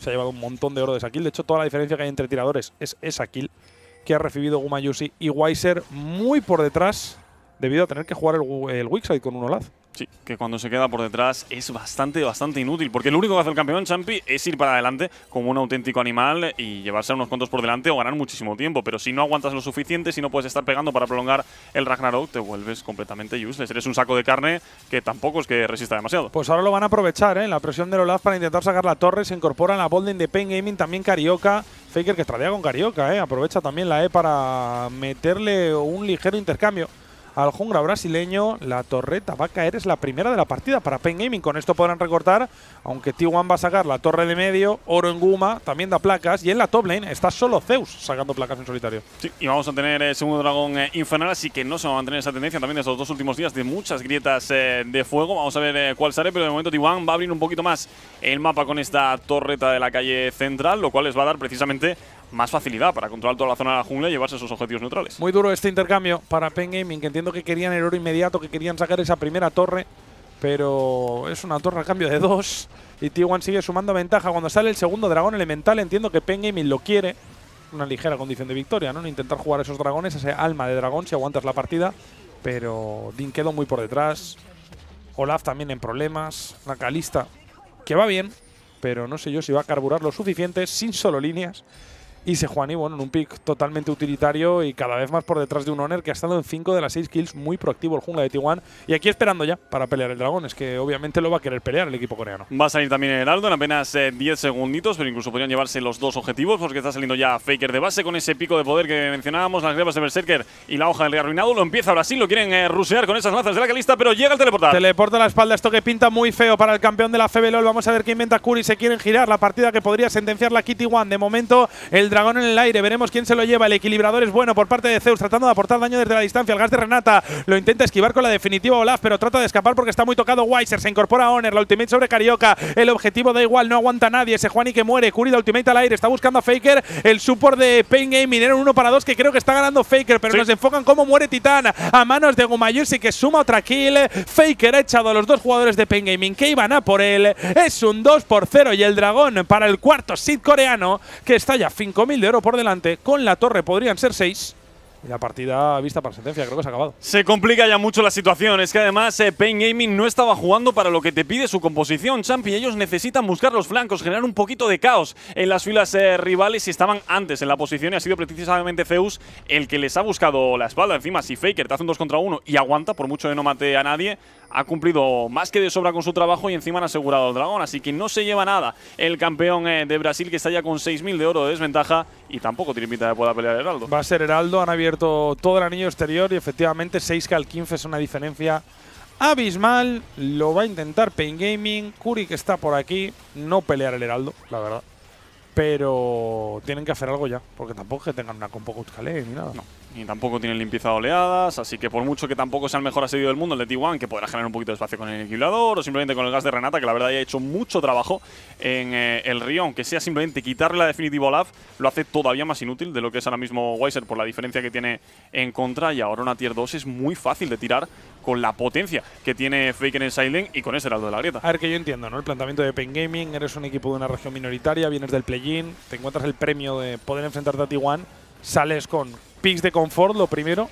Se ha llevado un montón de oro de esa kill. De hecho, toda la diferencia que hay entre tiradores es esa kill que ha recibido Gumayusi y Weiser muy por detrás debido a tener que jugar el, el Wixide con un Olaf. Sí, que cuando se queda por detrás es bastante, bastante inútil, porque lo único que hace el campeón Champi es ir para adelante como un auténtico animal y llevarse unos cuantos por delante o ganar muchísimo tiempo, pero si no aguantas lo suficiente, si no puedes estar pegando para prolongar el Ragnarok, te vuelves completamente useless. Eres un saco de carne que tampoco es que resista demasiado. Pues ahora lo van a aprovechar, ¿eh? La presión de Olaf para intentar sacar la torre, se incorpora la Bolden de Pen Gaming, también Carioca, Faker que estradea con Carioca, ¿eh? Aprovecha también la E para meterle un ligero intercambio al jungla brasileño. La torreta va a caer, es la primera de la partida para PEN Gaming. Con esto podrán recortar, aunque T1 va a sacar la torre de medio, oro en guma, también da placas. Y en la top lane está solo Zeus sacando placas en solitario. Sí, y vamos a tener el eh, segundo dragón eh, infernal, así que no se va a mantener esa tendencia también de estos dos últimos días de muchas grietas eh, de fuego. Vamos a ver cuál sale, pero de momento T1 va a abrir un poquito más el mapa con esta torreta de la calle central, lo cual les va a dar precisamente más facilidad para controlar toda la zona de la jungla y llevarse sus objetivos neutrales. Muy duro este intercambio para Pen Gaming, que entiendo que querían el oro inmediato, que querían sacar esa primera torre, pero es una torre a cambio de dos. Y T1 sigue sumando ventaja. Cuando sale el segundo dragón elemental, entiendo que Pen lo quiere. Una ligera condición de victoria, ¿no? Intentar jugar esos dragones, ese alma de dragón, si aguantas la partida. Pero Din quedó muy por detrás. Olaf también en problemas. Una calista que va bien, pero no sé yo si va a carburar lo suficiente sin solo líneas. Y Sejuani, bueno, en un pick totalmente utilitario y cada vez más por detrás de un Honor que ha estado en 5 de las 6 kills, muy proactivo el jungla de t Y aquí esperando ya para pelear el dragón, es que obviamente lo va a querer pelear el equipo coreano. Va a salir también el Aldo en apenas 10 eh, segunditos, pero incluso podrían llevarse los dos objetivos porque está saliendo ya Faker de base con ese pico de poder que mencionábamos, las grebas de Berserker y la hoja del arruinado. Lo empieza ahora sí lo quieren eh, rusear con esas lanzas de la calista, pero llega el teleportar. Teleporta la espalda, esto que pinta muy feo para el campeón de la FBLOL. Vamos a ver qué inventa Curry, se quieren girar la partida que podría sentenciar la Kitty One. De momento, el dragón en el aire. Veremos quién se lo lleva. El equilibrador es bueno por parte de Zeus, tratando de aportar daño desde la distancia. El gas de Renata lo intenta esquivar con la definitiva Olaf, pero trata de escapar porque está muy tocado Weiser. Se incorpora Honor, la ultimate sobre Carioca. El objetivo da igual, no aguanta nadie. Ese Juani que muere. Curi ultimate al aire. Está buscando a Faker. El support de Pain Gaming era un 1 para 2 que creo que está ganando Faker, pero nos enfocan cómo muere Titán a manos de Gumayusi que suma otra kill. Faker ha echado a los dos jugadores de Pain Gaming que iban a por él. Es un 2 por 0 y el dragón para el cuarto sid coreano que está ya fin 5.000 de oro por delante. Con la torre podrían ser seis. Y la partida vista para sentencia, creo que se ha acabado. Se complica ya mucho la situación. Es que además eh, Pain Gaming no estaba jugando para lo que te pide su composición, Champi. Ellos necesitan buscar los flancos, generar un poquito de caos en las filas eh, rivales y estaban antes en la posición. Y ha sido precisamente Zeus el que les ha buscado la espalda. Encima, si Faker te hace un 2 contra 1 y aguanta, por mucho que no mate a nadie, ha cumplido más que de sobra con su trabajo y encima han asegurado al dragón. Así que no se lleva nada el campeón eh, de Brasil que está ya con 6.000 de oro de desventaja y tampoco tiene pinta de poder pelear Heraldo. Va a ser Heraldo, han abierto todo el anillo exterior y efectivamente 6K al 15 es una diferencia abismal. Lo va a intentar Pain Gaming. Curi que está por aquí. No pelear el Heraldo, la verdad pero tienen que hacer algo ya, porque tampoco es que tengan una compo calés ni nada. No, y tampoco tienen limpieza de oleadas, así que por mucho que tampoco sea el mejor asedio del mundo, el de T1, que podrá generar un poquito de espacio con el equilibrador o simplemente con el gas de Renata, que la verdad ya ha hecho mucho trabajo en eh, el río, que sea simplemente quitarle la definitiva Olaf, lo hace todavía más inútil de lo que es ahora mismo Weiser por la diferencia que tiene en contra y ahora una tier 2 es muy fácil de tirar con la potencia que tiene Faker en Silent y con ese lado de la grieta. A ver, que yo entiendo, ¿no? El planteamiento de Pain Gaming, eres un equipo de una región minoritaria, vienes del play-in, te encuentras el premio de poder enfrentarte a T1, sales con picks de confort, lo primero,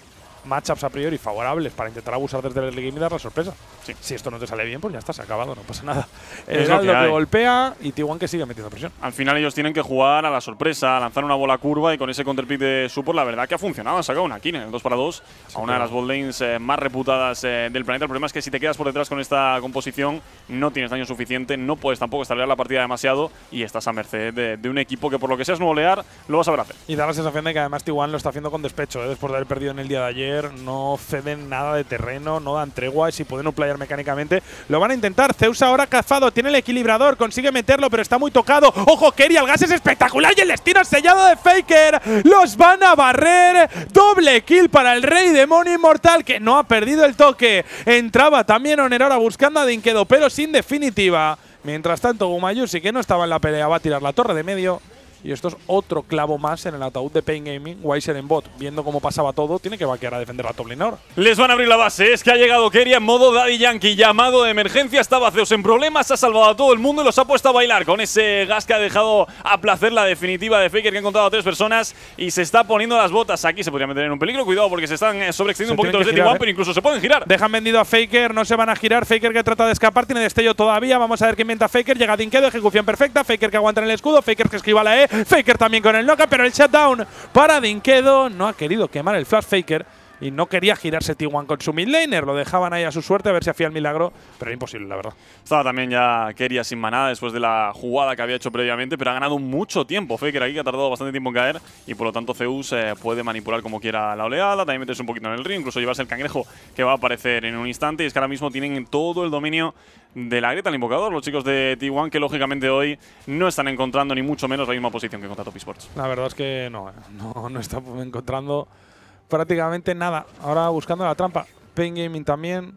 matchups a priori favorables para intentar abusar desde el game y dar la sorpresa. Sí. Si esto no te sale bien, pues ya está, se acabado, no pasa nada. Es lo que, golpea y t que sigue metiendo presión. Al final ellos tienen que jugar a la sorpresa, lanzar una bola curva y con ese counterpick de support la verdad que ha funcionado. Han sacado una en el 2 para 2, a una de las bot lanes eh, más reputadas eh, del planeta. El problema es que si te quedas por detrás con esta composición, no tienes daño suficiente, no puedes tampoco establecer la partida demasiado y estás a merced de, un equipo que por lo que seas no olear, lo vas a ver hacer. Y da la sensación de que además t lo está haciendo con despecho, eh, después de haber perdido en el día de ayer no ceden nada de terreno, no dan tregua y si pueden playar mecánicamente lo van a intentar. Zeus ahora cazado, tiene el equilibrador, consigue meterlo, pero está muy tocado. ¡Ojo, Kerry! El gas es espectacular y el destino sellado de Faker. Los van a barrer. Doble kill para el Rey Demonio Inmortal que no ha perdido el toque. Entraba también Onerora buscando a Dinquedo. pero sin definitiva. Mientras tanto, Gumayusi que no estaba en la pelea, va a tirar la torre de medio. Y esto es otro clavo más en el ataúd de Pain Gaming, wise en bot. Viendo cómo pasaba todo, tiene que vaquear a defender a top Les van a abrir la base. Es que ha llegado Kerry en modo Daddy Yankee. Llamado de emergencia, está vacío en problemas, ha salvado a todo el mundo y los ha puesto a bailar. Con ese gas que ha dejado a placer la definitiva de Faker, que ha encontrado a tres personas y se está poniendo las botas. Aquí se podría meter en un peligro. Cuidado porque se están eh, sobreextendiendo un poquito los de eh. pero incluso se pueden girar. Dejan vendido a Faker, no se van a girar. Faker que trata de escapar, tiene destello todavía. Vamos a ver qué inventa Faker. Llega Dinkedo, ejecución perfecta. Faker que aguanta en el escudo. Faker que esquiva la E. Faker también con el knockout, pero el shutdown para Dinkedo. No ha querido quemar el flash Faker y no quería girarse T1 con su midlaner. Lo dejaban ahí a su suerte a ver si hacía el milagro, pero imposible, la verdad. Estaba también ya quería sin manada después de la jugada que había hecho previamente, pero ha ganado mucho tiempo Faker aquí, que ha tardado bastante tiempo en caer y por lo tanto Zeus eh, puede manipular como quiera la oleada, también meterse un poquito en el río, incluso llevarse el cangrejo que va a aparecer en un instante y es que ahora mismo tienen todo el dominio de la grieta al invocador, los chicos de T1 que lógicamente hoy no están encontrando ni mucho menos la misma posición que contra Top Esports. La verdad es que no, eh, no, no están encontrando prácticamente nada. Ahora buscando la trampa. Pain Gaming también.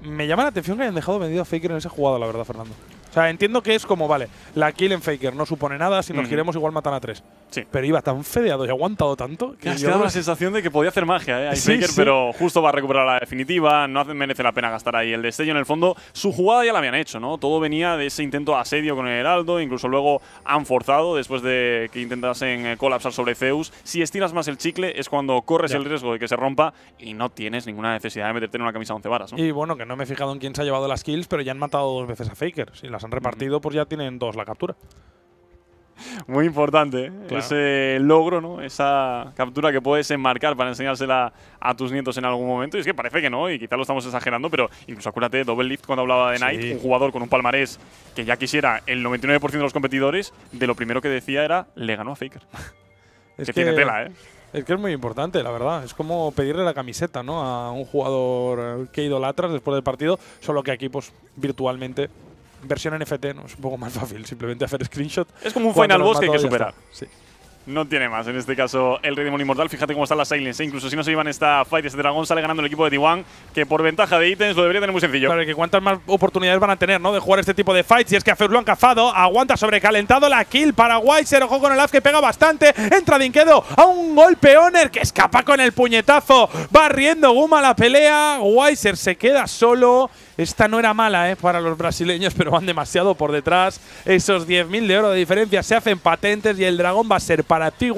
Me llama la atención que hayan dejado vendido a Faker en ese jugado la verdad, Fernando. O sea, entiendo que es como, vale, la kill en Faker no supone nada, si nos giremos igual matan a tres. Sí. Pero iba tan fedeado y aguantado tanto que. Has yo... dado la sensación de que podía hacer magia, ¿eh? Faker, pero justo va a recuperar la definitiva, no merece la pena gastar ahí el destello. En el fondo, su jugada ya la habían hecho, ¿no? Todo venía de ese intento asedio con el Heraldo, incluso luego han forzado después de que intentasen eh, colapsar sobre Zeus. Si estiras más el chicle es cuando corres el riesgo de que se rompa y no tienes ninguna necesidad de meterte en una camisa once varas, Y bueno, que no me he fijado en quién se ha llevado las kills, pero ya han matado dos veces a Faker. sí han repartido, pues ya tienen dos la captura. Muy importante ¿eh? ese logro, Esa captura que puedes enmarcar para enseñársela a tus nietos en algún momento. Y es que parece que no, y quizá lo estamos exagerando, pero incluso acuérdate, Double Lift cuando hablaba de Knight, un jugador con un palmarés que ya quisiera el 99% de los competidores, de lo primero que decía era, le ganó a Faker. Es que, tiene tela, ¿eh? Es que es muy importante, la verdad. Es como pedirle la camiseta, A un jugador que idolatras después del partido, solo que aquí, pues, virtualmente versión NFT, ¿no? Es un poco más fácil simplemente hacer screenshot. Es como un Final Boss que hay que superar no tiene más. En este caso, el Rey Demonio Inmortal. Fíjate cómo están las silence. ¿eh? Incluso si no se iban esta fight, este dragón sale ganando el equipo de t que por ventaja de ítems lo debería tener muy sencillo. Claro, que cuántas más oportunidades van a tener, ¿no? De jugar este tipo de fights. Y es que a lo han cazado, aguanta sobrecalentado la kill para Weiser. Ojo con el AF que pega bastante. Entra Dinquedo a un golpe Honor que escapa con el puñetazo. Va riendo Guma la pelea. Weiser se queda solo. Esta no era mala ¿eh? para los brasileños, pero van demasiado por detrás. Esos 10.000 de oro de diferencia se hacen patentes y el dragón va a ser para t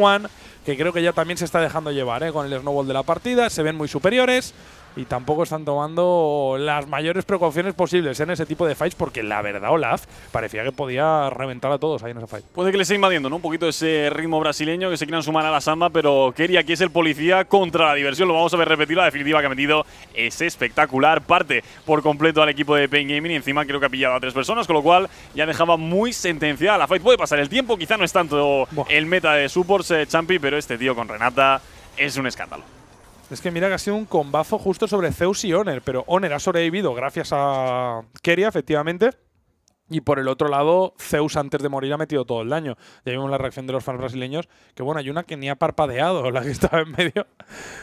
que creo que ya también se está dejando llevar ¿eh? con el snowball de la partida. Se ven muy superiores y tampoco están tomando las mayores precauciones posibles en ese tipo de fights porque la verdad Olaf parecía que podía reventar a todos ahí en esa fight. Puede que le esté invadiendo ¿no? un poquito ese ritmo brasileño que se quieran sumar a la samba, pero Kerry aquí es el policía contra la diversión. Lo vamos a ver repetir. La definitiva que ha metido es espectacular. Parte por completo al equipo de Pain Gaming y encima creo que ha pillado a tres personas, con lo cual ya dejaba muy sentenciada la fight. Puede pasar el tiempo, quizá no es tanto el meta de supports, eh, Champi, pero este tío con Renata es un escándalo. Es que mira que ha sido un combazo justo sobre Zeus y Oner, pero Oner ha sobrevivido gracias a Keria, efectivamente. Y por el otro lado, Zeus antes de morir ha metido todo el daño. Ya vimos la reacción de los fans brasileños, que bueno, hay una que ni ha parpadeado, la que estaba en medio.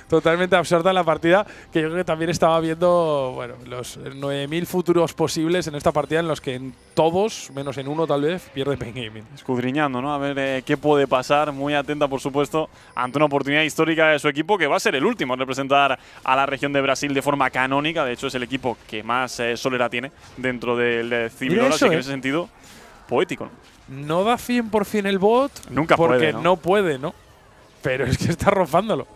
Totalmente absorta en la partida, que yo creo que también estaba viendo, bueno, los 9.000 futuros posibles en esta partida en los que en todos, menos en uno tal vez, pierde Pain Escudriñando, ¿no? A ver eh, qué puede pasar. Muy atenta, por supuesto, ante una oportunidad histórica de su equipo, que va a ser el último en representar a la región de Brasil de forma canónica. De hecho, es el equipo que más eh, solera tiene dentro del eh, en ese sentido, poético. No, no da 100% el bot Nunca porque ¿no? ¿no? puede, ¿no? Pero es que está rozándolo.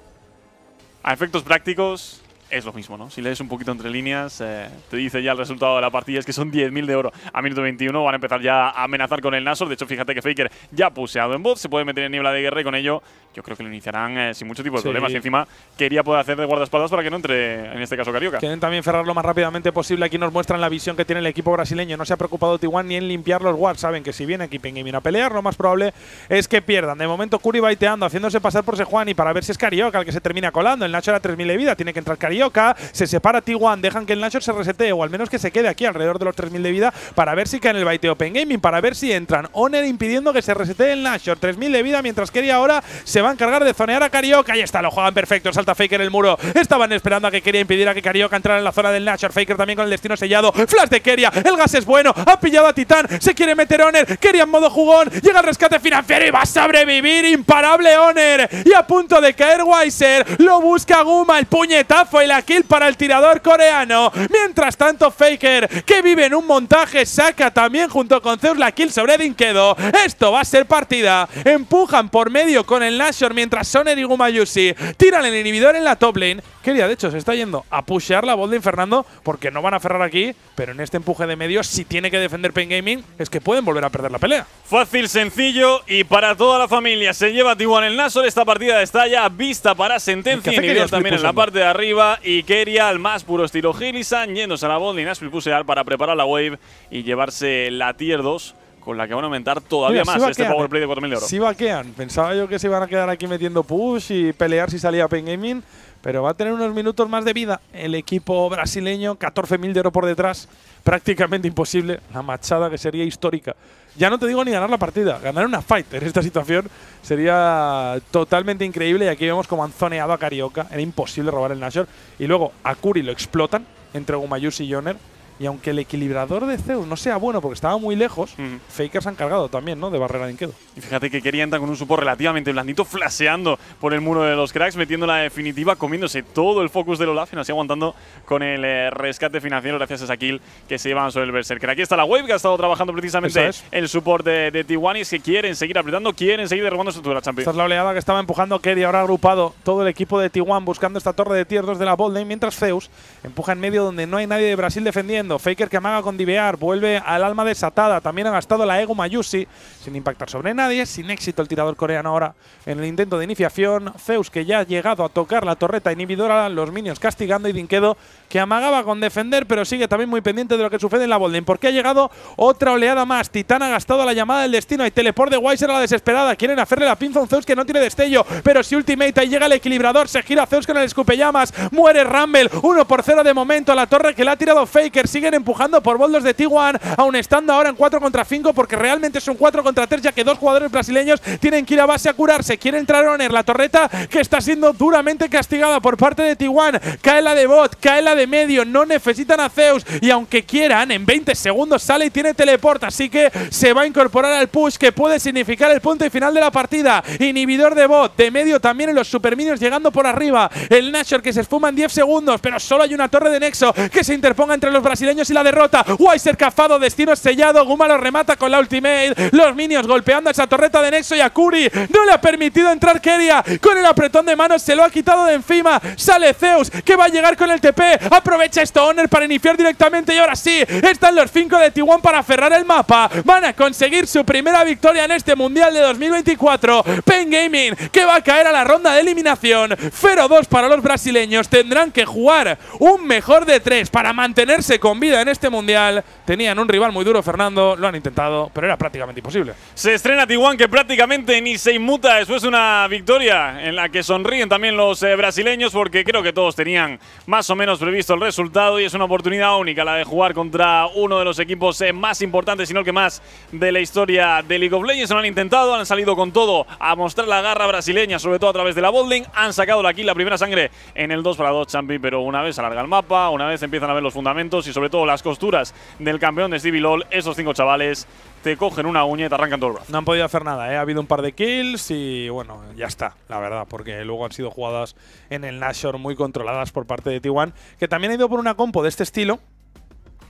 A efectos prácticos, es lo mismo, ¿no? Si lees un poquito entre líneas, eh, te dice ya el resultado de la partida, es que son 10.000 de oro. A minuto 21 van a empezar ya a amenazar con el Nasor. De hecho, fíjate que Faker ya puseado en voz se puede meter en niebla de guerra y con ello yo creo que lo iniciarán eh, sin mucho tipo de problemas. Y encima quería poder hacer de guardaespaldas para que no entre, en este caso, Carioca. Quieren también cerrar lo más rápidamente posible. Aquí nos muestran la visión que tiene el equipo brasileño. No se ha preocupado Tijuana ni en limpiar los wards. Saben que si viene aquí a pelear, lo más probable es que pierdan. De momento, Curi baiteando, haciéndose pasar por y para ver si es Carioca el que se termina colando. El Nacho era 3.000 de vida, tiene que entrar Carioca se separa T1, dejan que el Nashor se resete o al menos que se quede aquí alrededor de los 3.000 de vida para ver si cae en el de Open Gaming, para ver si entran. Oner impidiendo que se resete el Nashor, 3.000 de vida mientras Keria ahora se va a encargar de zonear a Carioca. Ahí está, lo juegan perfecto, salta Faker el muro. Estaban esperando a que Keria impidiera que Carioca entrara en la zona del Nashor. Faker también con el destino sellado. Flash de Keria, el gas es bueno, ha pillado a Titán, se quiere meter Oner, Keria en modo jugón, llega el rescate financiero y va a sobrevivir, imparable Oner. Y a punto de caer Weiser, lo busca Guma, el puñetazo la kill para el tirador coreano. Mientras tanto, Faker, que vive en un montaje, saca también junto con Zeus la kill sobre Dinkedo. Esto va a ser partida. Empujan por medio con el Nashor mientras Soner y Gumayusi tiran el inhibidor en la top lane. Quería de hecho, se está yendo a pushear la voz de Fernando porque no van a cerrar aquí, pero en este empuje de medio, si tiene que defender Pain Gaming, es que pueden volver a perder la pelea. Fácil, sencillo y para toda la familia. Se lleva Tiwan el Nashor. Esta partida está ya vista para sentencia. Y también en la parte de arriba y al más puro estilo Gilisan yéndose a la Bond y Pusear para preparar la wave y llevarse la tier 2 con la que van a aumentar todavía más este este powerplay eh. de 4.000 euros. Sí vaquean. Pensaba yo que se iban a quedar aquí metiendo push y pelear si salía Pain Gaming, pero va a tener unos minutos más de vida el equipo brasileño. 14.000 de oro por detrás. Prácticamente imposible. La machada que sería histórica. Ya no te digo ni ganar la partida. Ganar una fight en esta situación sería totalmente increíble. Y aquí vemos como han zoneado a Carioca. Era imposible robar el Nashor. Y luego a lo explotan entre Gumayusi y Joner y aunque el equilibrador de Zeus no sea bueno porque estaba muy lejos, Faker se ha encargado también, ¿no? De barrera de Inquedo. Y fíjate que quería entra con un support relativamente blandito, flasheando por el muro de los cracks, metiendo la definitiva, comiéndose todo el focus del Olaf y así aguantando con el eh, rescate financiero gracias a esa kill que se llevan sobre el Berserker. Aquí está la wave que ha estado trabajando precisamente el support de, T1 que quieren seguir apretando, quieren seguir derrubando estructura, champions Esta es la oleada que estaba empujando Kerry, ahora agrupado todo el equipo de T1 buscando esta torre de tier 2 de la Bolden, mientras Zeus empuja en medio donde no hay nadie de Brasil defendiendo Faker que amaga con divear. Vuelve al alma desatada. También ha gastado la Ego Mayusi. Sin impactar sobre nadie. Sin éxito el tirador coreano ahora en el intento de iniciación. Zeus que ya ha llegado a tocar la torreta inhibidora. Los minions castigando. Y Dinquedo que amagaba con defender, pero sigue también muy pendiente de lo que sucede en la Bolden, porque ha llegado otra oleada más. Titán ha gastado la llamada del destino. Hay teleport de Weiser a la desesperada. Quieren hacerle la pinza a Zeus que no tiene destello, pero si ultimate ahí llega el equilibrador, se gira Zeus con el escupellamas. Muere Rumble, 1 por 0 de momento. La torre que le ha tirado Faker. Siguen empujando por boldos de T1, aún estando ahora en 4 contra 5, porque realmente es un 4 contra 3, ya que dos jugadores brasileños tienen que ir a base a curarse. Quiere entrar Oner, la torreta que está siendo duramente castigada por parte de T1. Cae la de Bot, cae la de medio, no necesitan a Zeus y aunque quieran, en 20 segundos sale y tiene teleport, así que se va a incorporar al push que puede significar el punto y final de la partida. Inhibidor de bot, de medio también en los super minions llegando por arriba. El Nashor que se esfuma en 10 segundos, pero solo hay una torre de nexo que se interponga entre los brasileños y la derrota. Wiser cafado, destino sellado, Guma lo remata con la ultimate. Los minions golpeando esa torreta de nexo y a Kuri no le ha permitido entrar Keria. Con el apretón de manos se lo ha quitado de encima. Sale Zeus que va a llegar con el TP Aprovecha esto Honor para iniciar directamente y ahora sí, están los cinco de Tijuana para cerrar el mapa. Van a conseguir su primera victoria en este Mundial de 2024. Pen Gaming que va a caer a la ronda de eliminación. 0-2 para los brasileños. Tendrán que jugar un mejor de 3 para mantenerse con vida en este Mundial. Tenían un rival muy duro, Fernando. Lo han intentado, pero era prácticamente imposible. Se estrena Tijuana que prácticamente ni se inmuta. Eso es una victoria en la que sonríen también los eh, brasileños porque creo que todos tenían más o menos previsto el resultado y es una oportunidad única la de jugar contra uno de los equipos eh, más importantes, si no el que más, de la historia de League of Legends. han intentado, han salido con todo a mostrar la garra brasileña, sobre todo a través de la bowling. Han sacado aquí la primera sangre en el 2 para 2 Champi, pero una vez alarga el mapa, una vez empiezan a ver los fundamentos y sobre todo las costuras del campeón de Stevie LOL, esos cinco chavales te cogen una uña y te arrancan todo el brazo. No han podido hacer nada, ¿eh? ha habido un par de kills y bueno, ya está, la verdad, porque luego han sido jugadas en el Nashor muy controladas por parte de T1, que también ha ido por una compo de este estilo,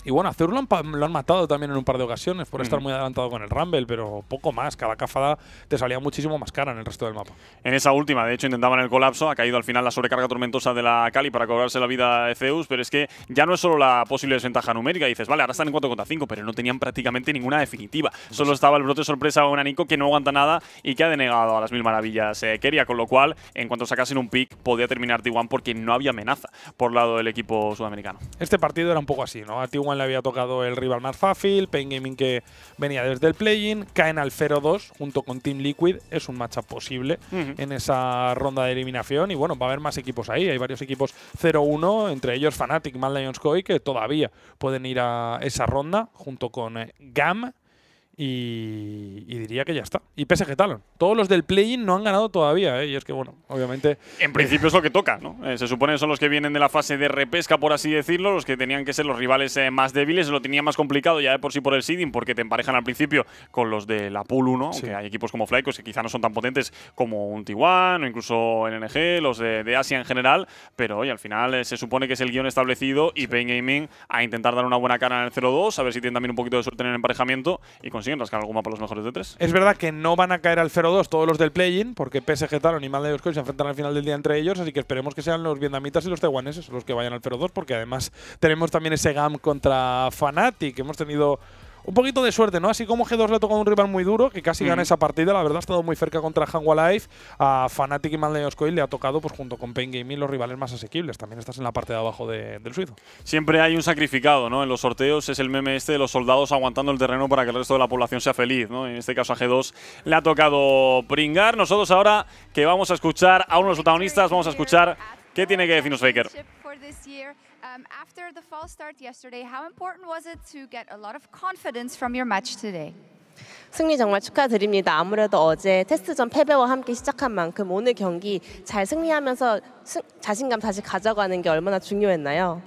y bueno, a lo, han, matado también en un par de ocasiones por estar muy adelantado con el Rumble, pero poco más. Cada cafada te salía muchísimo más cara en el resto del mapa. En esa última, de hecho, intentaban el colapso. Ha caído al final la sobrecarga tormentosa de la Cali para cobrarse la vida de Zeus, pero es que ya no es solo la posible desventaja numérica. Dices, vale, ahora están en 4 contra 5, pero no tenían prácticamente ninguna definitiva. solo pues estaba el brote sorpresa a un anico que no aguanta nada y que ha denegado a las mil maravillas eh, Keria, con lo cual, en cuanto sacasen un pick, podía terminar t porque no había amenaza por lado del equipo sudamericano. Este partido era un poco así, ¿no? A le había tocado el rival más fácil, Pain Gaming que venía desde el play-in, caen al 0-2 junto con Team Liquid, es un matchup posible en esa ronda de eliminación y bueno, va a haber más equipos ahí, hay varios equipos 0-1, entre ellos Fnatic, mal Lions Koi, que todavía pueden ir a esa ronda junto con eh, GAM, y, diría que ya está. Y PSG Talon. Todos los del play-in no han ganado todavía. ¿eh? Y es que, bueno, obviamente. En principio es lo que toca, ¿no? Eh, se supone que son los que vienen de la fase de repesca, por así decirlo, los que tenían que ser los rivales eh, más débiles. Lo tenía más complicado ya de por sí por el seeding, porque te emparejan al principio con los de la Pool 1, aunque hay equipos como Flycos que quizá no son tan potentes como un Tiwan o incluso NNG, los de, Asia en general. Pero, oye, al final eh, se supone que es el guión establecido y Pain Gaming a intentar dar una buena cara en el 0-2, a ver si tienen también un poquito de suerte en el emparejamiento y con consiguen rascar algún mapa los mejores de tres. Es verdad que no van a caer al 0-2 todos los del play-in, porque PSG, Taron y de se enfrentan al final del día entre ellos, así que esperemos que sean los vietnamitas y los taiwaneses los que vayan al 0-2, porque además tenemos también ese GAM contra Fnatic, hemos tenido un poquito de suerte, ¿no? Así como G2 le ha tocado un rival muy duro, que casi gana mm. esa partida, la verdad ha estado muy cerca contra Hangua Life, a Fnatic y Manleos Coil le ha tocado, pues junto con Pain Gaming, los rivales más asequibles. También estás en la parte de abajo del suizo. Siempre hay un sacrificado, ¿no? En los sorteos es el meme este de los soldados aguantando el terreno para que el resto de la población sea feliz, ¿no? En este caso a G2 le ha tocado pringar. Nosotros ahora que vamos a escuchar a unos protagonistas, vamos a escuchar qué tiene que decirnos Faker. Um, after the f a l s start yesterday, how important was it to get a lot of confidence from your match today? 승리 정말 축하드립니다. 아무래도 어제 테스트전 패배와 함께 시작한 만큼 오늘 경기 잘 승리하면서 승, 자신감 다시 가져가는 게 얼마나 중요했나요?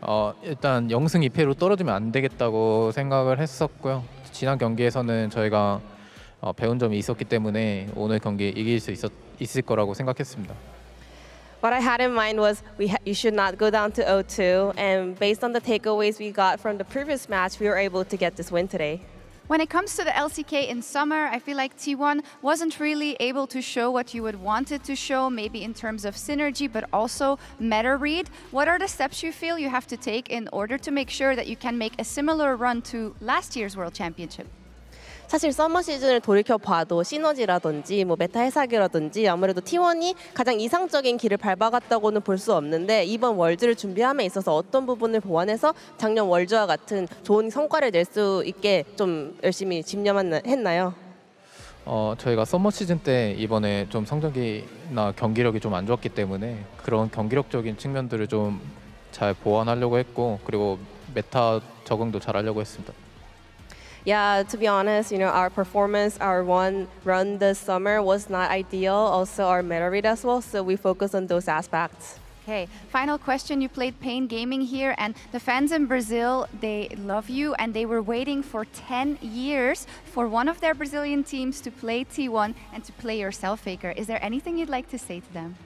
어, 일단 0승 2패로 떨어지면 안 되겠다고 생각을 했었고요. 지난 경기에서는 저희가 어, 배운 점이 있었기 때문에 오늘 경기 이길 수 있었, 있을 거라고 생각했습니다. What I had in mind was we you should not go down to 0-2, and based on the takeaways we got from the previous match, we were able to get this win today. When it comes to the LCK in summer, I feel like T1 wasn't really able to show what you would want it to show, maybe in terms of synergy, but also meta read. What are the steps you feel you have to take in order to make sure that you can make a similar run to last year's World Championship? 사실 서머 시즌을 돌이켜 봐도 시너지라든지 뭐 메타 해사기라든지 아무래도 T1이 가장 이상적인 길을 밟아갔다고는 볼 수 없는데 이번 월드를 준비함에 있어서 어떤 부분을 보완해서 작년 월드와 같은 좋은 성과를 낼 수 있게 좀 열심히 집념했나요? 어, 저희가 서머 시즌 때 이번에 좀 성적이나 경기력이 좀 안 좋았기 때문에 그런 경기력적인 측면들을 좀 잘 보완하려고 했고 그리고 메타 적응도 잘 하려고 했습니다. Yeah, to be honest, you know, our performance, our one run this summer was not ideal. Also, our meta read as well. So we focus on those aspects. Okay, final question. You played Pain Gaming here, and the fans in Brazil, they love you, and they were waiting for 10 years for one of their Brazilian teams to play T1 and to play yourself, Faker. Is there anything you'd like to say to them?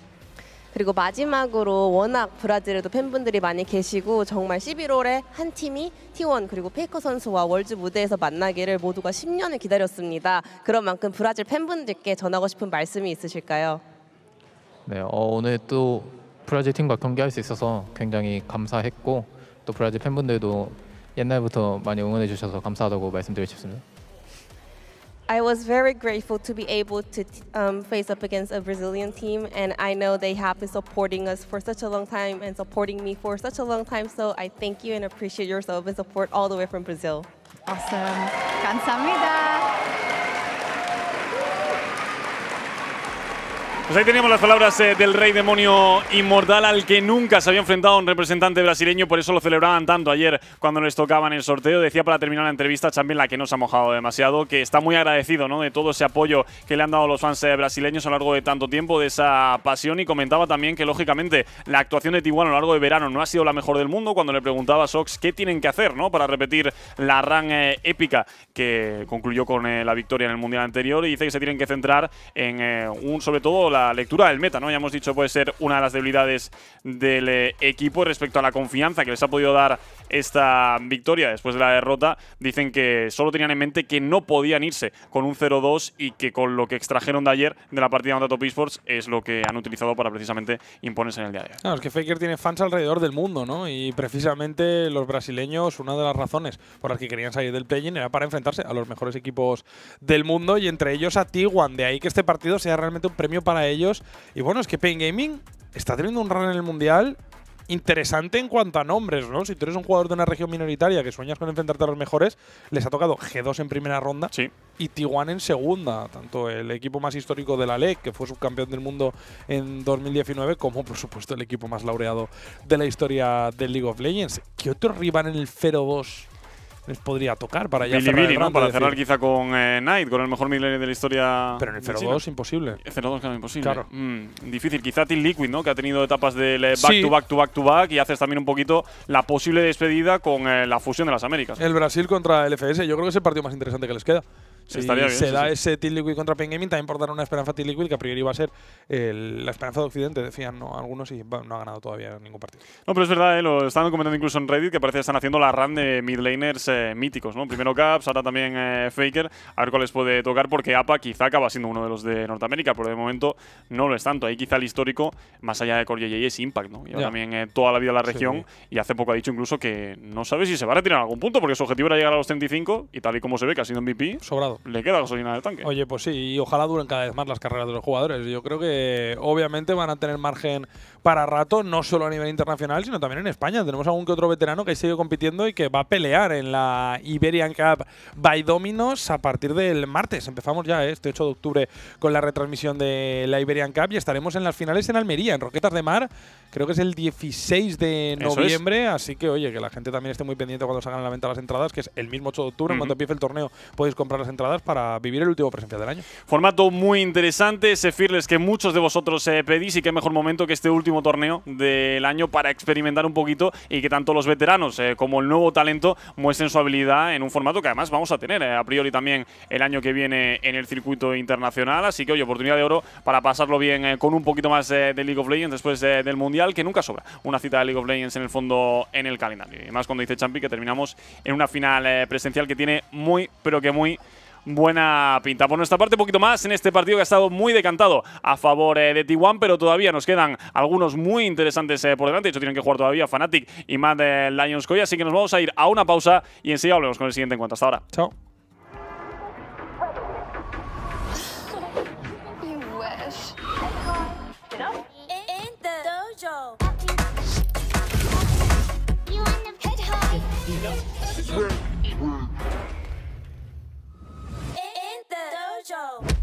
그리고 마지막으로 워낙 브라질에도 팬분들이 많이 계시고 정말 11월에 한 팀이 T1 그리고 페이커 선수와 월즈 무대에서 만나기를 모두가 10년을 기다렸습니다. 그런 만큼 브라질 팬분들께 전하고 싶은 말씀이 있으실까요? 네, 어, 오늘 또 브라질 팀과 경기할 수 있어서 굉장히 감사했고 또 브라질 팬분들도 옛날부터 많이 응원해 주셔서 감사하다고 말씀드리고 싶습니다. I was very grateful to be able to um, face up against a Brazilian team, and I know they have been supporting us for such a long time and supporting me for such a long time. So I thank you and appreciate your love and support all the way from Brazil. Awesome. Kansamida. Pues ahí teníamos las palabras eh, del rey demonio inmortal al que nunca se había enfrentado un representante brasileño, por eso lo celebraban tanto ayer cuando les tocaban el sorteo. Decía para terminar la entrevista, también la que nos ha mojado demasiado, que está muy agradecido ¿no? de todo ese apoyo que le han dado los fans eh, brasileños a lo largo de tanto tiempo, de esa pasión y comentaba también que lógicamente la actuación de Tijuana a lo largo de verano no ha sido la mejor del mundo cuando le preguntaba a Sox qué tienen que hacer ¿no? para repetir la run eh, épica que concluyó con la victoria en el Mundial anterior y dice que se tienen que centrar en un sobre todo la la lectura del meta, ¿no? Ya hemos dicho, puede ser una de las debilidades del eh, equipo respecto a la confianza que les ha podido dar esta victoria después de la derrota, dicen que solo tenían en mente que no podían irse con un 0-2 y que con lo que extrajeron de ayer de la partida contra Top Esports es lo que han utilizado para precisamente imponerse en el día de hoy. es que Faker tiene fans alrededor del mundo, ¿no? Y precisamente los brasileños, una de las razones por las que querían salir del play-in era para enfrentarse a los mejores equipos del mundo y entre ellos a Tiguan. De ahí que este partido sea realmente un premio para ellos. Y bueno, es que Pain Gaming está teniendo un run en el Mundial interesante en cuanto a nombres, ¿no? Si tú eres un jugador de una región minoritaria que sueñas con enfrentarte a los mejores, les ha tocado G2 en primera ronda y y 1 en segunda. Tanto el equipo más histórico de la LEC, que fue subcampeón del mundo en 2019, como por supuesto el equipo más laureado de la historia del League of Legends. ¿Qué otro rival en el 0-2 les podría tocar para ya cerrar el ¿no? Para cerrar quizá con eh, Knight, con el mejor midlaner de la historia. Pero en el 0-2 imposible. 0-2 claro, imposible. Claro. Mm, difícil. Quizá Team Liquid, ¿no? Que ha tenido etapas del eh, back to back to back to back y haces también un poquito la posible despedida con eh, la fusión de las Américas. El Brasil contra el FS, yo creo que es el partido más interesante que les queda se da ese Team Liquid contra Pain Gaming, también por dar una esperanza a Liquid, que a priori iba a ser la esperanza de Occidente, decían ¿no? algunos, y no ha ganado todavía ningún partido. No, pero es verdad, eh, lo están comentando incluso en Reddit, que parece que están haciendo la run de midlaners laners eh, míticos, ¿no? Primero Caps, ahora también eh, Faker, a ver cuál les puede tocar, porque APA quizá acaba siendo uno de los de Norteamérica, pero de momento no lo es tanto. Ahí quizá el histórico, más allá de Core es Impact, ¿no? y también toda la vida la región, y hace poco ha dicho incluso que no sabe si se va a retirar algún punto, porque su objetivo era llegar a los 35, y tal y como se ve, que ha sido MVP. Sobrado. Le queda gasolina de tanque. Oye, pues sí, y ojalá duren cada vez más las carreras de los jugadores. Yo creo que obviamente van a tener margen para rato, no solo a nivel internacional, sino también en España. Tenemos algún que otro veterano que sigue compitiendo y que va a pelear en la Iberian Cup by Dominos a partir del martes. Empezamos ya ¿eh? este 8 de octubre con la retransmisión de la Iberian Cup y estaremos en las finales en Almería, en Roquetas de Mar. Creo que es el 16 de noviembre, así que oye, que la gente también esté muy pendiente cuando salgan a la venta las entradas, que es el mismo 8 de octubre, en cuanto cuando empiece el torneo podéis comprar las entradas para vivir el último presencial del año. Formato muy interesante, ese Fearless que muchos de vosotros eh, pedís y qué mejor momento que este último torneo del año para experimentar un poquito y que tanto los veteranos eh, como el nuevo talento muestren su habilidad en un formato que además vamos a tener eh, a priori también el año que viene en el circuito internacional. Así que, oye, oportunidad de oro para pasarlo bien eh, con un poquito más de League of Legends después del Mundial, que nunca sobra una cita de League of Legends en el fondo en el calendario. Y más cuando dice Champi que terminamos en una final presencial que tiene muy, pero que muy buena pinta. Por nuestra parte, un poquito más en este partido que ha estado muy decantado a favor eh, de T1, pero todavía nos quedan algunos muy interesantes eh, por delante. De hecho, tienen que jugar todavía Fnatic y más del eh, Lions así que nos vamos a ir a una pausa y enseguida volvemos con el siguiente encuentro. Hasta ahora. Chao. Show.